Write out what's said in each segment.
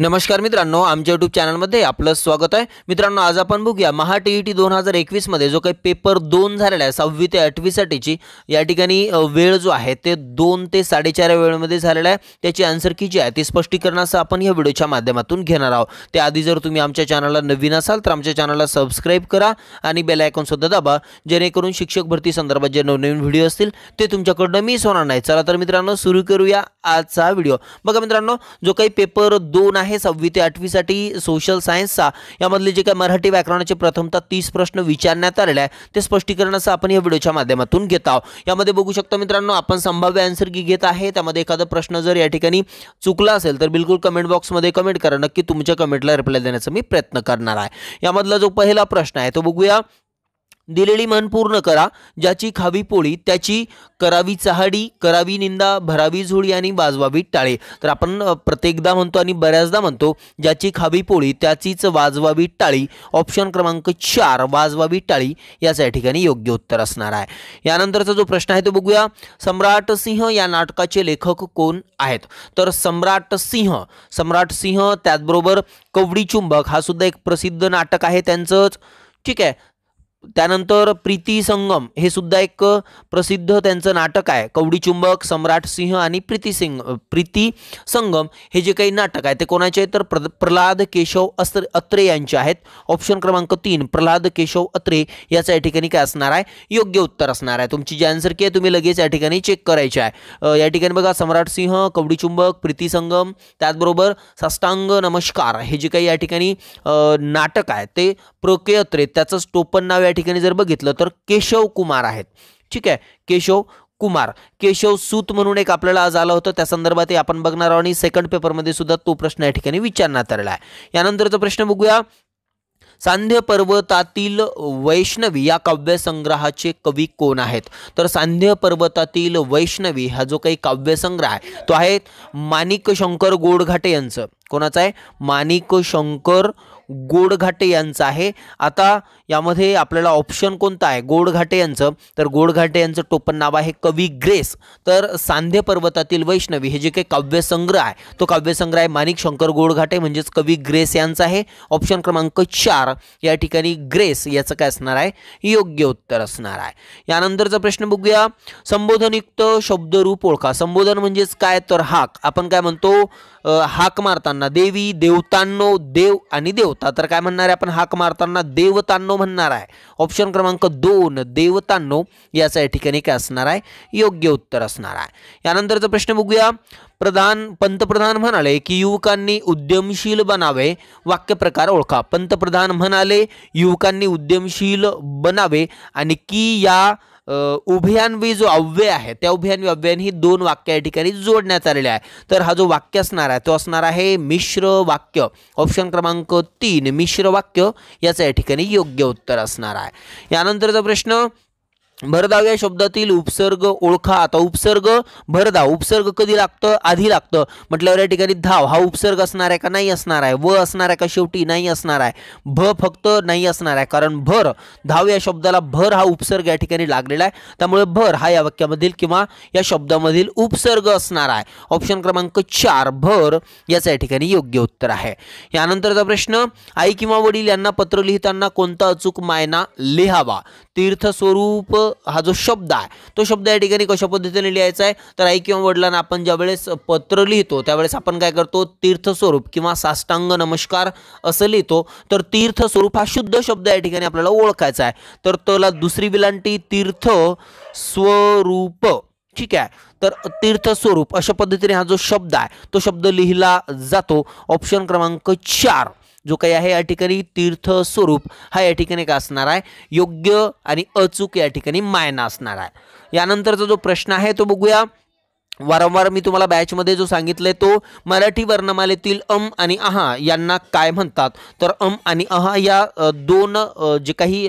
नमस्कार मित्रांनो आमच्या युट्यूब चॅनलमध्ये आपलं स्वागत आहे मित्रांनो आज आपण बघूया महा टी ई टी दोन हजार एकवीसमध्ये जो काही पेपर दोन झालेला आहे सहावी ते आठवीसाठीची या ठिकाणी वेळ जो आहे ते दोन ते साडेचार वेळेमध्ये झालेला आहे त्याची आन्सर की जी आहे ती असं आपण या व्हिडिओच्या माध्यमातून घेणार आहोत त्याआधी जर तुम्ही आमच्या चॅनलला नवीन असाल तर आमच्या चॅनलला सबस्क्राईब करा आणि बेल आयकॉनसुद्धा दाबा जेणेकरून शिक्षक भरती संदर्भात जे नवनवीन व्हिडिओ असतील ते तुमच्याकडनं मिस होणार नाही चला तर मित्रांनो सुरू करूया आजचा व्हिडिओ बघा मित्रांनो जो काही पेपर दोन आहे आहे सव्वी ते आठवीसाठी सोशल सायन्सचा यामधले जे काही मराठी व्याकरणाचे प्रथमतः तीस प्रश्न विचारण्यात आलेले आहे ते स्पष्टीकरणाचं आपण या व्हिडिओच्या माध्यमातून घेत आहोत यामध्ये बघू शकता मित्रांनो आपण संभाव्य आन्सर की घेत आहे त्यामध्ये एखादा प्रश्न जर या ठिकाणी चुकला असेल तर बिलकुल कमेंट बॉक्समध्ये कमेंट करा नक्की तुमच्या कमेंटला रिप्लाय देण्याचा मी प्रयत्न करणार आहे यामधला जो पहिला प्रश्न आहे तो बघूया दिलेली मन पूर्ण करा ज्याची खावी पोळी त्याची करावी चहाडी करावी निंदा भरावी झुळी आणि वाजवावी टाळे तर आपण प्रत्येकदा म्हणतो आणि बऱ्याचदा म्हणतो ज्याची खावी पोळी त्याचीच वाजवावी टाळी ऑप्शन क्रमांक चार वाजवावी टाळी याच या ठिकाणी योग्य उत्तर असणार आहे यानंतरचा जो प्रश्न आहे तो बघूया सम्राट सिंह या नाटकाचे लेखक कोण आहेत तर सम्राट सिंह सम्राट सिंह त्याचबरोबर कवडी चुंबक हा सुद्धा एक प्रसिद्ध नाटक आहे त्यांचंच ठीक आहे त्यानंतर प्रीती संगम हे सुद्धा एक प्रसिद्ध त्यांचं नाटक आहे कवडी चुंबक सम्राट सिंह आणि प्रीती सिंग प्रीती संगम हे जे काही नाटक आहे ते कोणाचे तर प्र प्रल्हाद केशव अस्त्र अत्रे यांचे आहेत ऑप्शन क्रमांक तीन प्रल्हाद केशव अत्रे याचं या ठिकाणी काय असणार आहे योग्य उत्तर असणार आहे तुमची जी आन्सर की आहे तुम्ही लगेच या ठिकाणी चेक करायचे आहे या ठिकाणी बघा सम्राट सिंह कवडी चुंबक प्रीती संगम त्याचबरोबर साष्टांग नमस्कार हे जे काही या ठिकाणी नाटक आहे ते प्र अत्रे त्याचंच टोपन नाव या ठिकाणी जर बघितलं तर केशव कुमार आहेत ठीक आहे केशव कुमार केशव सूत म्हणून एक आपल्याला आज आलं होतं त्या संदर्भात आपण बघणार आहोत आणि सेकंड पेपरमध्ये सुद्धा तो प्रश्न या ठिकाणी विचारण्यात आलेला आहे यानंतरचा प्रश्न बघूया सांध्य पर्वतातील वैष्णवी या काव्यसंग्रहाचे कवी कोण आहेत तर सांध्य पर्वतातील वैष्णवी हा जो काही काव्यसंग्रह आहे तो आहे माणिक शंकर गोडघाटे यांचं कोणाचं आहे माणिक शंकर गोडघाटे यांचं आहे आता यामध्ये आपल्याला ऑप्शन कोणता आहे गोडघाटे यांचं तर गोडघाटे यांचं टोपण नाव आहे कवी ग्रेस तर सांधे पर्वतातील वैष्णवी हे जे काही काव्यसंग्रह आहे तो काव्यसंग्रह आहे माणिक शंकर गोडघाटे म्हणजेच कवी ग्रेस यांचा आहे ऑप्शन क्रमांक चार या ठिकाणी ग्रेस याचं काय असणार आहे योग्य उत्तर असणार आहे यानंतरचा प्रश्न बघूया संबोधनयुक्त शब्दरूप ओळखा संबोधन म्हणजेच काय तर हाक आपण काय म्हणतो हाक मारताना देवी देवतांनो देव आणि देवता तर काय म्हणणार आहे आपण हाक मारताना देवतांनो म्हणणार आहे ऑप्शन क्रमांक दोन देवतांनो याचा या ठिकाणी काय असणार आहे योग्य उत्तर असणार आहे यानंतरचा प्रश्न बघूया प्रधान पंतप्रधान म्हणाले की युवकांनी उद्यमशील बनावे वाक्यप्रकार ओळखा पंतप्रधान म्हणाले युवकांनी उद्यमशील बनावे आणि की या उभयान्वी जो अव्यय आहे त्या उभयान्वी अव्ययांनी दोन वाक्य या ठिकाणी जोडण्यात आलेले आहे तर हा जो वाक्य असणार आहे तो असणार आहे मिश्र वाक्य ऑप्शन क्रमांक तीन मिश्र वाक्य याचं या ठिकाणी योग्य उत्तर असणार आहे यानंतरचा प्रश्न भरधाव या शब्दातील उपसर्ग ओळखा आता उपसर्ग भरधाव उपसर्ग कधी लागतं आधी लागतं म्हटल्यावर या ठिकाणी धाव हा उपसर्ग असणार आहे का नाही असणार आहे व असणार आहे का शेवटी नाही असणार आहे भ फक्त नाही असणार आहे कारण भर धाव या शब्दाला भर हा उपसर्ग या ठिकाणी लागलेला आहे त्यामुळे भर हा या वाक्यामधील किंवा या शब्दामधील उपसर्ग असणार आहे ऑप्शन क्रमांक चार भर याचं या ठिकाणी योग्य उत्तर आहे यानंतरचा प्रश्न आई किंवा वडील यांना पत्र लिहिताना कोणता अचूक मायना लिहावा तीर्थस्वरूप हा जो शब्द आहे तो शब्द या ठिकाणी कशा पद्धतीने लिहायचा आहे तर आई किंवा वडिलांना आपण ज्यावेळेस पत्र लिहितो त्यावेळेस आपण काय करतो तीर्थस्वरूप किंवा साष्टांग नमस्कार असं लिहितो तर तीर्थस्वरूप हा शुद्ध शब्द या ठिकाणी आपल्याला ओळखायचा आहे तर त्याला दुसरी विलांटी तीर्थ स्वरूप ठीक आहे तर तीर्थस्वरूप अशा पद्धतीने हा जो शब्द आहे तो शब्द लिहिला जातो ऑप्शन क्रमांक चार जो काही आहे या ठिकाणी तीर्थ स्वरूप हा या ठिकाणी काय असणार आहे योग्य आणि अचूक या ठिकाणी मायना असणार आहे यानंतरचा जो प्रश्न आहे तो बघूया वारंवार मी तुम्हाला बॅचमध्ये जो सांगितलं तो मराठी वर्णमालेतील अम आणि अहा यांना काय म्हणतात तर अम आणि अहा या दोन जे काही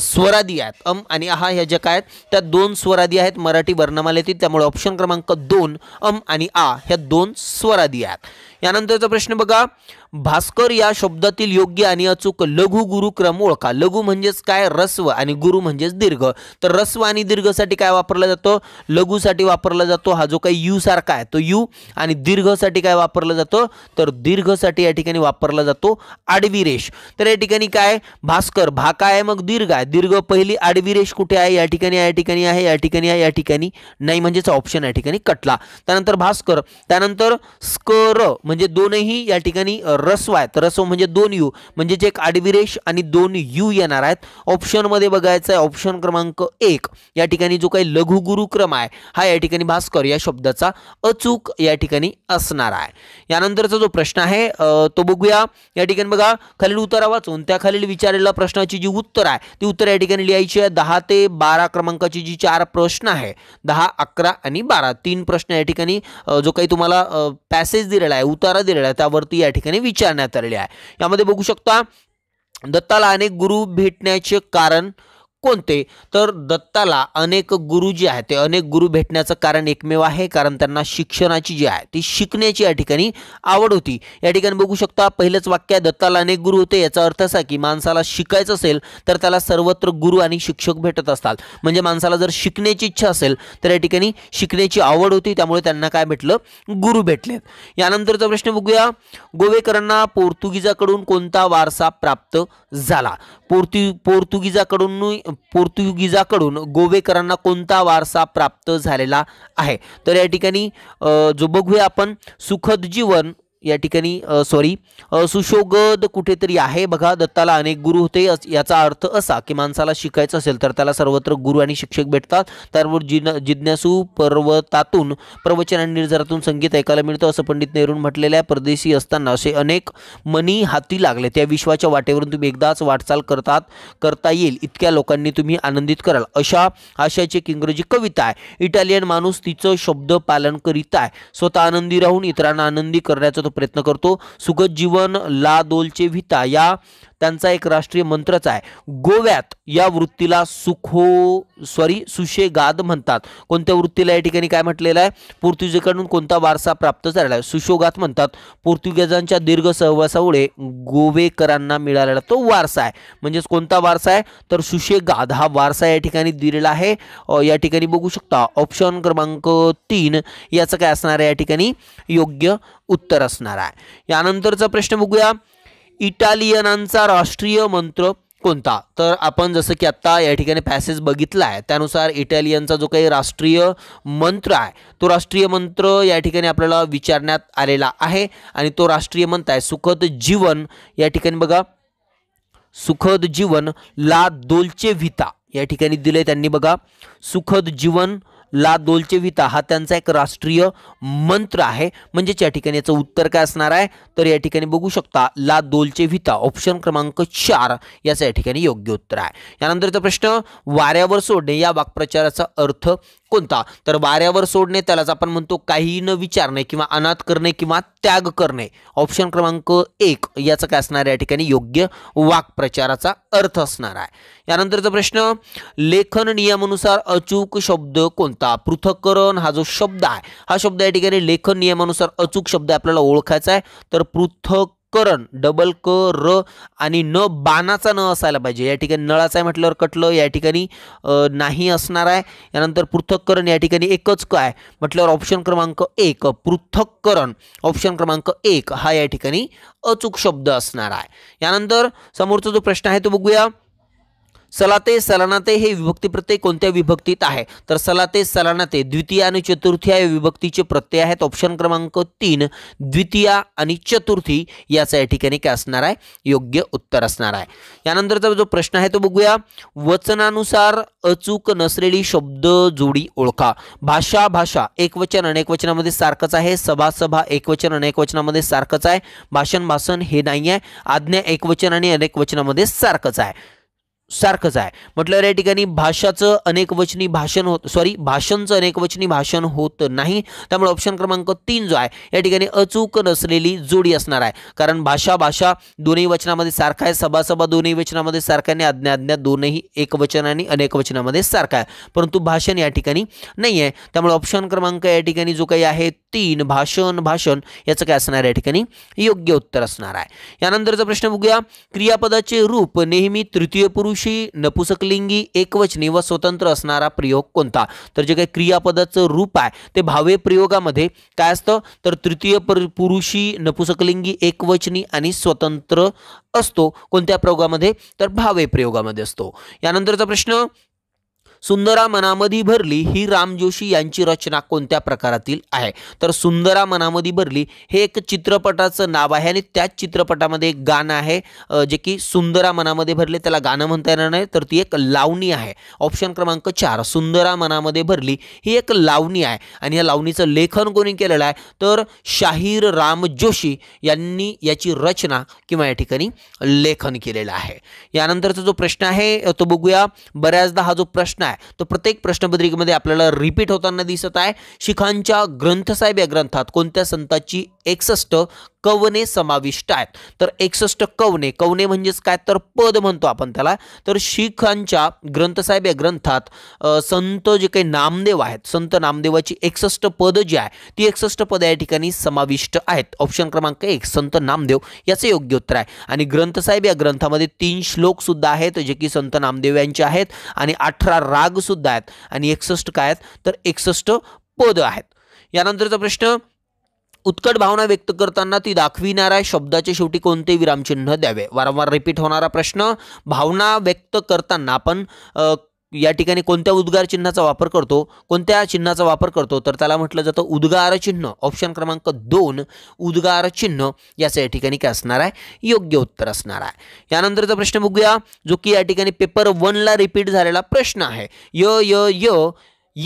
स्वरादी आहेत अम आणि आहा ह्या ज्या काय आहेत त्या दोन स्वरादी आहेत मराठी वर्णमालेतील त्यामुळे ऑप्शन क्रमांक दोन अम आणि आ ह्या दोन स्वरादी आहेत यानंतरचा प्रश्न बघा भास्कर या शब्दातील योग्य आणि अचूक लघु गुरु क्रम ओळखा लघु म्हणजेच काय रस्व आणि गुरु म्हणजेच दीर्घ तर रस्व आणि दीर्घसाठी काय वापरला जातो लघुसाठी वापरला जातो हा जो काही यू सारखा आहे तो यू आणि दीर्घसाठी काय वापरला जातो तर दीर्घसाठी या ठिकाणी वापरला जातो आडवी रेष तर या ठिकाणी काय भास्कर भा काय आहे मग दीर्घ आहे दीर्घ पहिली आडवी रेष कुठे आहे या ठिकाणी या ठिकाणी आहे या ठिकाणी आहे या ठिकाणी नाही म्हणजेच ऑप्शन या ठिकाणी कटला त्यानंतर भास्कर त्यानंतर स्कर म्हणजे दोनही या ठिकाणी रस्व आहेत रस्व म्हणजे दोन यू म्हणजे जे एक आडविरेश आणि दोन यू येणार आहेत ऑप्शनमध्ये बघायचं आहे ऑप्शन क्रमांक एक या ठिकाणी जो काही लघुगुरुक्रम आहे हा या ठिकाणी भास्कर या शब्दाचा अचूक या ठिकाणी असणार आहे यानंतरचा जो प्रश्न आहे तो बघूया या ठिकाणी बघा खालील उतारा वाचून त्या खालील विचारलेल्या प्रश्नाची जी उत्तर आहे ती उत्तर या ठिकाणी लिहायची आहे दहा ते बारा क्रमांकाची जी चार प्रश्न आहे दहा अकरा आणि बारा तीन प्रश्न या ठिकाणी जो काही तुम्हाला पॅसेज दिलेला आहे उतारा दिलेला आहे त्यावरती या ठिकाणी विचारण्यात आलेले आहे यामध्ये बघू शकता दत्ताला अनेक गुरु भेटण्याचे कारण कोणते तर दत्ताला अनेक गुरु जे आहेत ते अनेक गुरु भेटण्याचं कारण एकमेव आहे कारण त्यांना शिक्षणाची जी आहे ती शिकण्याची या ठिकाणी आवड होती या ठिकाणी बघू शकता पहिलंच वाक्य आहे दत्ताला अनेक गुरु होते याचा अर्थ असा की माणसाला शिकायचं असेल तर त्याला सर्वत्र गुरु आणि शिक्षक भेटत असतात म्हणजे माणसाला जर शिकण्याची इच्छा असेल तर या ठिकाणी शिकण्याची आवड होती त्यामुळे त्यांना काय भेटलं गुरु भेटले यानंतरचा प्रश्न बघूया गोवेकरांना पोर्तुगीजाकडून कोणता वारसा प्राप्त झाला पोर्तु पोर्तुगीजाकडून पोर्तुगीजाकडून गोवेकरांना कोणता वारसा प्राप्त झालेला आहे तर या ठिकाणी जो बघूया आपण सुखद जीवन या ठिकाणी सॉरी सुशोगद कुठेतरी आहे बघा दत्ताला अनेक गुरु होते याचा अर्थ असा की माणसाला शिकायचं असेल तर त्याला सर्वत्र गुरु आणि शिक्षक भेटतात त्यावर जिन जिज्ञासू पर्वतातून प्रवचन आणि निर्झरातून संगीत ऐकायला मिळतं असं पंडित नेहरून म्हटलेल्या परदेशी असताना असे अनेक मनी हाती लागले त्या विश्वाच्या वाटेवरून तुम्ही एकदाच वाटचाल करतात करता येईल इतक्या लोकांनी तुम्ही आनंदित कराल अशा आशयाची एक इंग्रजी कविता आहे इटालियन माणूस तिचं शब्द पालन करीत आहे स्वतः आनंदी राहून इतरांना आनंदी करण्याचा प्रयत्न करतो सुगत जीवन ला दोलचे विता या त्यांचा एक राष्ट्रीय मंत्रच आहे गोव्यात या वृत्तीला सुखो सॉरी सुशेगाद म्हणतात कोणत्या वृत्तीला या ठिकाणी काय म्हटलेलं आहे पोर्तुगीजकडून कोणता वारसा प्राप्त झालेला आहे सुशोगात म्हणतात पोर्तुगीजांच्या दीर्घ सहवासामुळे गोवेकरांना मिळालेला तो वारसा आहे म्हणजेच कोणता वारसा आहे तर सुशेगाद हा वारसा या ठिकाणी दिलेला आहे या ठिकाणी बघू शकता ऑप्शन क्रमांक तीन याचं काय असणार आहे या ठिकाणी योग्य उत्तर असणार आहे यानंतरचा प्रश्न बघूया इटालियनांचा राष्ट्रीय मंत्र कोणता तर आपण जसं की आत्ता या ठिकाणी पॅसेज बघितला आहे त्यानुसार इटालियनचा जो काही राष्ट्रीय मंत्र आहे तो राष्ट्रीय मंत्र या ठिकाणी आपल्याला विचारण्यात आलेला आहे आणि तो राष्ट्रीय मंत्र आहे सुखद जीवन या ठिकाणी बघा सुखद जीवन ला दोलचे व्हिता या ठिकाणी दिले त्यांनी बघा सुखद जीवन ला दोलचे विता हा त्यांचा एक राष्ट्रीय मंत्र आहे म्हणजेच या ठिकाणी याचं उत्तर काय असणार आहे तर या ठिकाणी बघू शकता ला दोलचे विता ऑप्शन क्रमांक चार याचं या ठिकाणी योग्य उत्तर आहे यानंतरचा प्रश्न वाऱ्यावर सोडणे या वाक्प्रचाराचा अर्थ कोणता तर वाऱ्यावर सोडणे त्यालाच आपण म्हणतो काहीही न विचारणे किंवा अनाथ करणे किंवा त्याग करणे ऑप्शन क्रमांक एक याचं काय असणार या ठिकाणी योग्य वाक्प्रचाराचा अर्थ असणार आहे यानंतरचा प्रश्न लेखन नियमानुसार अचूक शब्द कोणता पृथकरण हा जो शब्द आहे हा शब्द या ठिकाणी लेखन नियमानुसार अचूक शब्द आपल्याला ओळखायचा आहे तर पृथक करण डबल क र आणि न बाणाचा न असायला पाहिजे या ठिकाणी नळाचा आहे म्हटल्यावर कटलं या ठिकाणी नाही असणार आहे यानंतर पृथक्करण या ठिकाणी एकच क आहे म्हटल्यावर ऑप्शन क्रमांक एक पृथक्करण ऑप्शन क्रमांक एक हा या ठिकाणी अचूक शब्द असणार आहे यानंतर समोरचा जो प्रश्न आहे तो बघूया सलाते सलानाते हे विभक्ती प्रत्यय कोणत्या विभक्तीत आहे तर सलाते सलानाते द्वितीय आणि चतुर्थी या विभक्तीचे प्रत्यय आहेत ऑप्शन क्रमांक तीन द्वितीया आणि चतुर्थी याचा या ठिकाणी काय असणार आहे योग्य उत्तर असणार आहे यानंतरचा जो प्रश्न आहे तो बघूया वचनानुसार अचूक नसलेली शब्द जोडी ओळखा भाषा भाषा एकवचन अनेकवचनामध्ये सारखंच आहे सभा सभा एकवचन अनेकवचनामध्ये सारखंच आहे भाषण भाषण हे नाही आहे आज्ञा एकवचन आणि अनेकवचनामध्ये सारखंच आहे सारखंच आहे म्हटलं या ठिकाणी भाषाचं अनेकवचनी भाषण होत सॉरी भाषणचं अनेकवचनी भाषण होत नाही त्यामुळे ऑप्शन क्रमांक तीन जो आहे या ठिकाणी अचूक नसलेली जोडी असणार आहे कारण भाषा भाषा दोन्ही वचनामध्ये सारखा आहे सभासभा दोन्ही वचनामध्ये सारख्याने अज्ञा अज्ञा दोनही एकवचन आणि अनेकवचनामध्ये सारखा आहे परंतु भाषण या ठिकाणी नाही आहे त्यामुळे ऑप्शन क्रमांक या ठिकाणी जो काही आहे तीन भाषण भाषण याचं काय असणार या ठिकाणी योग्य उत्तर असणार आहे यानंतरचा प्रश्न बघूया क्रियापदाचे रूप नेहमी तृतीय पुरुष शी नपुसकलिंगी एकवचनी व स्वतंत्र असणारा प्रयोग कोणता तर जे काही क्रियापदाचं रूप आहे ते भावे प्रयोगामध्ये काय असतं तर तृतीय पुरुषी नपुसकलिंगी एकवचनी आणि स्वतंत्र असतो कोणत्या प्रयोगामध्ये तर भावे प्रयोगामध्ये असतो यानंतरचा प्रश्न सुंदरा मनामधी भरली ही राम जोशी यांची रचना कोणत्या प्रकारातील आहे तर सुंदरा मनामधी भरली हे एक चित्रपटाचं नाव आहे आणि त्याच चित्रपटामध्ये एक गाणं आहे जे की सुंदरा मनामध्ये भरले त्याला गाणं म्हणता येणार नाही तर ती एक लावणी आहे ऑप्शन क्रमांक चार सुंदरा मनामध्ये भरली ही एक लावणी आहे आणि या लावणीचं लेखन कोणी केलेलं आहे तर शाहीर राम जोशी यांनी याची रचना किंवा या ठिकाणी लेखन केलेलं आहे यानंतरचा जो प्रश्न आहे तो बघूया बऱ्याचदा हा जो प्रश्न आहे तो प्रत्येक प्रश्नपत्रिकेमध्ये आपल्याला रिपीट होताना दिसत आहे शिखांच्या ग्रंथसाहेब या ग्रंथात कोणत्या संताची एकसष्ट कवने समाविष्ट आहेत तर एकसष्ट कवने कवने म्हणजेच काय तर पद म्हणतो आपण त्याला तर शिखांच्या ग्रंथसाहेब या ग्रंथात संत जे काही नामदेव आहेत संत नामदेवाची एकसष्ट पद जी आहे ती एकसष्ट पद या ठिकाणी समाविष्ट आहेत ऑप्शन क्रमांक एक संत नामदेव याचं योग्य उत्तर आहे आणि ग्रंथसाहेब या ग्रंथामध्ये तीन श्लोकसुद्धा आहेत जे की संत नामदेव यांचे आहेत आणि अठरा रागसुद्धा आहेत आणि एकसष्ट काय आहेत तर एकसष्ट पद आहेत यानंतरचा प्रश्न उत्कट भावना व्यक्त करताना ती दाखविणाऱ्या शब्दाचे शेवटी कोणते विरामचिन्ह द्यावे वारंवार रिपीट होणारा प्रश्न भावना व्यक्त करताना आपण या ठिकाणी कोणत्या उद्गार चिन्हाचा वापर करतो कोणत्या चिन्हाचा वापर करतो तर त्याला म्हटलं जातं उद्गार चिन्ह ऑप्शन क्रमांक दोन उद्गार चिन्ह याचं या ठिकाणी काय असणार आहे योग्य उत्तर असणार आहे यानंतरचा प्रश्न बघूया जो की या ठिकाणी पेपर वनला रिपीट झालेला प्रश्न आहे य य य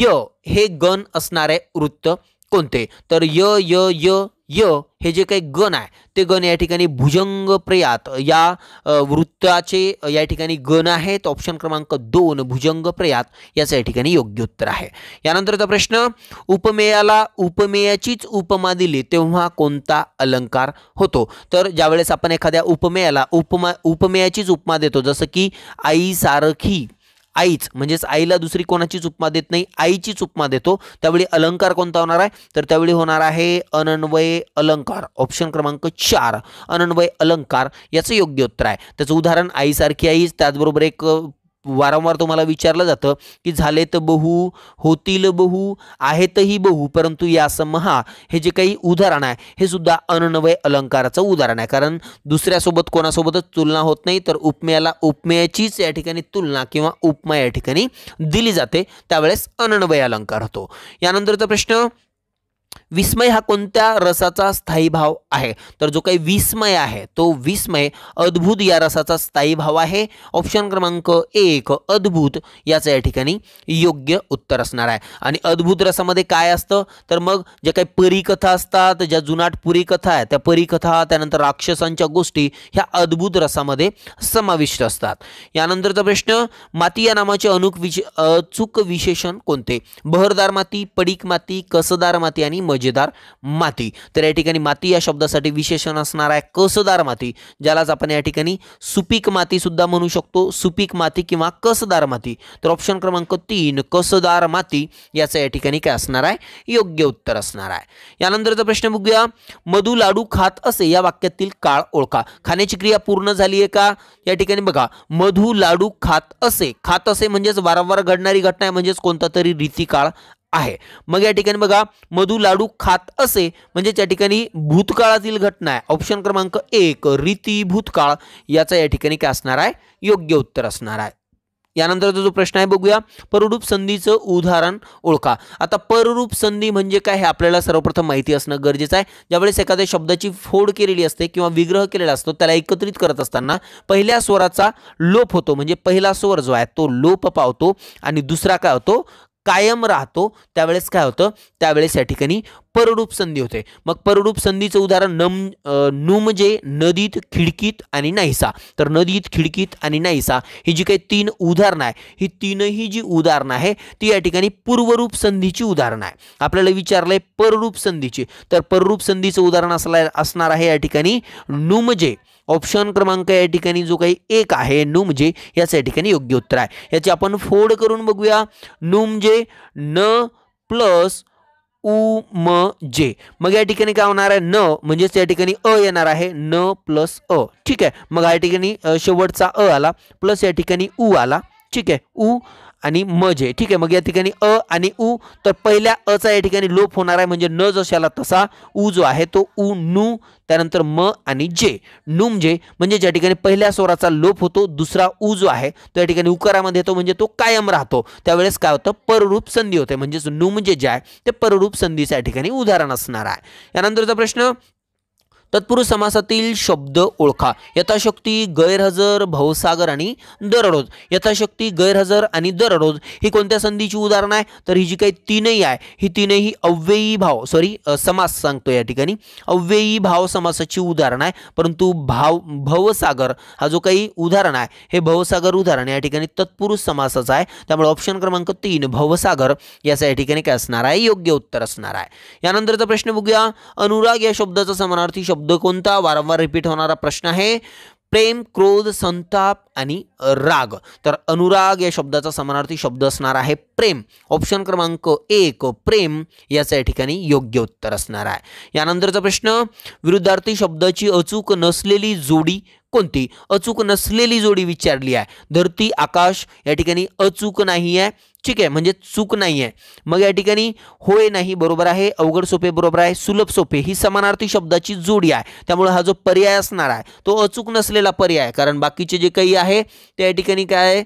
य हे गण असणारे वृत्त कोणते तर य य य य हे जे काही गण आहे ते गण या ठिकाणी भुजंग प्रयात या वृत्ताचे या ठिकाणी गण आहेत ऑप्शन क्रमांक दोन भुजंग प्रयात याचं या ठिकाणी योग्य उत्तर आहे यानंतरचा प्रश्न उपमेयाला उपमेयाचीच उपमा दिली तेव्हा कोणता अलंकार होतो तर ज्यावेळेस आपण एखाद्या उपमेयाला उपमा उपमेयाचीच उपमा देतो जसं की आईसारखी आईच म्हणजेच आईला दुसरी कोणाचीच उपमा देत नाही आईचीच उपमा देतो त्यावेळी अलंकार कोणता होणार आहे तर त्यावेळी होणार आहे अनन्वय अलंकार ऑप्शन क्रमांक चार अनन्वय अलंकार याचं योग्य उत्तर आहे त्याचं उदाहरण आईसारखी आईच त्याचबरोबर एक वारंवार तुम्हाला विचारलं जातं की झाले तर बहू होतील बहू आहेतही बहू परंतु या समहा हे जे काही उदाहरण आहे हे सुद्धा अनन्वय अलंकाराचं उदाहरण आहे कारण दुसऱ्यासोबत कोणासोबतच तुलना होत नाही तर उपमेयाला उपमेयाचीच या ठिकाणी तुलना किंवा उपमा या ठिकाणी दिली जाते त्यावेळेस अनन्वय अलंकार होतो यानंतरचा प्रश्न विस्मय हा कोणत्या रसाचा स्थायी भाव आहे तर जो काही विस्मय आहे तो विस्मय अद्भुत या रसाचा स्थायी भाव आहे ऑप्शन क्रमांक एक अद्भुत याचं या ठिकाणी योग्य उत्तर असणार आहे आणि अद्भुत रसामध्ये काय असतं तर मग ज्या काही परिकथा असतात ज्या जुनाट पुरी कथा आहे त्या परिकथा त्यानंतर राक्षसांच्या गोष्टी ह्या अद्भुत रसामध्ये समाविष्ट असतात यानंतरचा प्रश्न माती या नामाचे अनुक विशे अचूक विशेषण कोणते बहरदार माती पडीक माती कसदार माती आणि आणि मजेदार माती तर या ठिकाणी माती या शब्दासाठी विशेषण असणार आहे कसदार माती ज्यालाच आपण या ठिकाणी सुपीक माती सुद्धा म्हणू शकतो सुपीक माती किंवा कसदार माती तर ऑप्शन क्रमांक तीन कसदार माती याचं या ठिकाणी काय असणार आहे योग्य उत्तर असणार आहे यानंतरचा प्रश्न बघूया मधू लाडू खात असे या वाक्यातील काळ ओळखा खाण्याची क्रिया पूर्ण झाली आहे का या ठिकाणी बघा मधू लाडू खात असे खात असे म्हणजेच वारंवार घडणारी घटना आहे म्हणजेच कोणता तरी रीती काळ आहे मग या ठिकाणी बघा मधू लाडू खात असे म्हणजे त्या ठिकाणी भूतकाळातील घटना आहे ऑप्शन क्रमांक एक रीती भूतकाळ याचा या ठिकाणी काय असणार आहे योग्य उत्तर असणार आहे यानंतरचा जो प्रश्न आहे बघूया पररूप संधीचं उदाहरण ओळखा आता पररूप संधी म्हणजे काय हे आपल्याला सर्वप्रथम माहिती असणं गरजेचं आहे ज्यावेळेस एखाद्या शब्दाची फोड केलेली असते किंवा विग्रह केलेला असतो त्याला एकत्रित करत असताना पहिल्या स्वराचा लोप होतो म्हणजे पहिला स्वर जो आहे तो लोप पावतो आणि दुसरा काय होतो कायम राहतो त्यावेळेस काय होतं त्यावेळेस या ठिकाणी पररूप संधी होते मग पररूप संधीचं उदाहरण नम नुम जे नदीत खिडकीत आणि नाहीसा तर नदीत खिडकीत आणि नाहीसा ही जी काही तीन उदाहरणं आहे ही तीनही जी उदाहरणं आहे ती या ठिकाणी पूर्वरूप संधीची उदाहरणं आहे आपल्याला विचारलं आहे पररूप संधीची तर पररूप संधीचं उदाहरण असला असणार आहे या ठिकाणी नुमजे ऑप्शन क्रमांक या ठिकाणी जो काही एक आहे नुमजे याचं या ठिकाणी योग्य उत्तर आहे याची आपण फोड करून बघूया नुमजे न प्लस उ म जे मग या ठिकाणी काय होणार आहे न म्हणजेच या ठिकाणी अ येणार आहे न प्लस अ ठीक आहे मग या ठिकाणी शेवटचा अ आला प्लस या ठिकाणी उ आला ठीक आहे उ आणि म जे ठीक आहे मग या ठिकाणी अ आणि उ तर पहिल्या अचा या ठिकाणी लोप होणार आहे म्हणजे न जशाला तसा उ जो आहे तो उ नू त्यानंतर म आणि जे नुम जे म्हणजे ज्या ठिकाणी पहिल्या स्वराचा लोप होतो दुसरा उ जो आहे तो या ठिकाणी उकारामध्ये येतो म्हणजे तो कायम राहतो त्यावेळेस काय होतं पररूप संधी होते म्हणजेच नुम जे जे आहे ते पररूप संधीचं या ठिकाणी उदाहरण असणार आहे यानंतरचा प्रश्न तत्पुरुष समासातील शब्द ओळखा यथाशक्ती गैरहजर भवसागर आणि दररोज यथाशक्ती गैरहजर आणि दररोज ही कोणत्या संधीची उदाहरणं आहे तर ही जी काही तीनही आहे ही तीनही अव्ययी भाव सॉरी समास सांगतो या ठिकाणी अव्ययी भाव समासाची उदाहरण आहे परंतु भाव भवसागर हा जो काही उदाहरण आहे हे भवसागर उदाहरण या ठिकाणी तत्पुरुष समासाचं आहे त्यामुळे ऑप्शन क्रमांक तीन भवसागर याचा या ठिकाणी काय असणार आहे योग्य उत्तर असणार आहे यानंतरचा प्रश्न बघूया अनुराग या शब्दाचा समानार्थी शब्द शब्द कोणता वारंवार रिपीट होणारा प्रश्न आहे प्रेम क्रोध संताप आणि राग तर अनुराग या शब्दाचा समानार्थी शब्द असणार आहे प्रेम ऑप्शन क्रमांक एक प्रेम याचं या ठिकाणी योग्य उत्तर असणार आहे यानंतरचा प्रश्न विरुद्धार्थी शब्दाची अचूक नसलेली जोडी कोणती अचूक नसलेली जोडी विचारली आहे धरती आकाश या ठिकाणी अचूक नाही आहे ठीक आहे म्हणजे चूक नाही आहे मग या ठिकाणी होय नाही बरोबर आहे अवघड सोपे बरोबर आहे सुलभ सोपे ही समानार्थी शब्दाची जोडी आहे त्यामुळे हा जो पर्याय असणार आहे तो अचूक नसलेला पर्याय आहे कारण बाकीचे जे काही आहे ते या ठिकाणी काय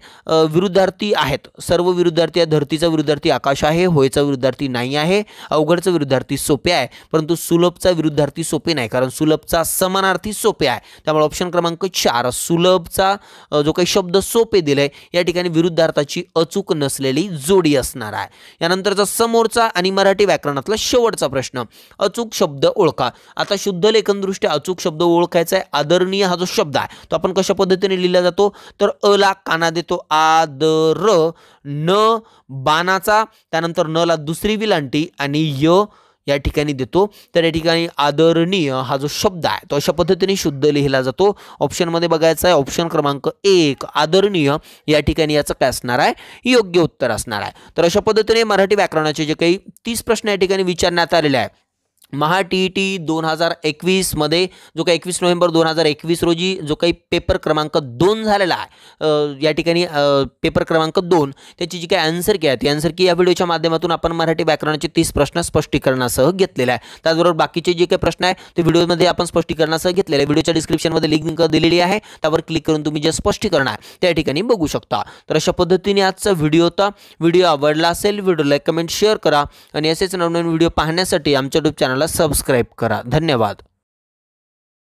विरुद्धार्थी आहेत सर्व विरुद्धार्थी आहे धरतीचा विरुद्धार्थी आकाश आहे होयचा विरुद्धार्थी नाही आहे अवघडचा विरुद्धार्थी सोपे आहे परंतु सुलभचा विरुद्धार्थी सोपे नाही कारण सुलभचा समानार्थी सोपे आहे त्यामुळे ऑप्शन क्रमांक क्रमांक चार सुलभचा जो काही शब्द सोपे दिलाय या ठिकाणी विरुद्धार्थाची अचूक नसलेली जोडी असणार आहे यानंतरचा समोरचा आणि मराठी व्याकरणातला शेवटचा प्रश्न अचूक शब्द ओळखा आता शुद्ध लेखनदृष्ट्या अचूक शब्द ओळखायचा आहे आदरणीय हा जो शब्द आहे तो आपण कशा पद्धतीने लिहिला जातो तर अ ला काना देतो आदर र न बाणाचा त्यानंतर न ला दुसरी विलांटी आणि य या ठिकाणी देतो तर या ठिकाणी आदरणीय हा जो शब्द आहे तो अशा पद्धतीने शुद्ध लिहिला जातो ऑप्शनमध्ये बघायचा आहे ऑप्शन क्रमांक एक आदरणीय या ठिकाणी याचं काय असणार आहे योग्य उत्तर असणार आहे तर अशा पद्धतीने मराठी व्याकरणाचे जे काही तीस प्रश्न या ठिकाणी विचारण्यात आलेले आहे महा टी टी दोन हजार एकवीसमध्ये जो काही एकवीस नोव्हेंबर दोन हजार एकवीस रोजी जो काही पेपर क्रमांक दोन झालेला आहे या ठिकाणी पेपर क्रमांक दोन त्याची जी काही आन्सर की आहे ती आन्सर की या व्हिडिओच्या माध्यमातून आपण मराठी व्याकरणाचे तीस प्रश्न स्पष्टीकरणासह घेतलेले आहे त्याचबरोबर बाकीचे जे काही प्रश्न आहे ते व्हिडिओमध्ये आपण स्पष्टीकरणासह घेतलेले आहे व्हिडिओच्या डिस्क्रिप्शनमध्ये लिंक दिलेली आहे त्यावर क्लिक करून तुम्ही जे स्पष्टीकरण आहे त्या ठिकाणी बघू शकता तर अशा पद्धतीने आजचा व्हिडिओ होता व्हिडिओ आवडला असेल व्हिडिओला कमेंट शेअर करा आणि असेच नवनवीन व्हिडिओ पाहण्यासाठी आमच्या यूट्यूब चॅनल चॅनलला सबस्क्राईब करा धन्यवाद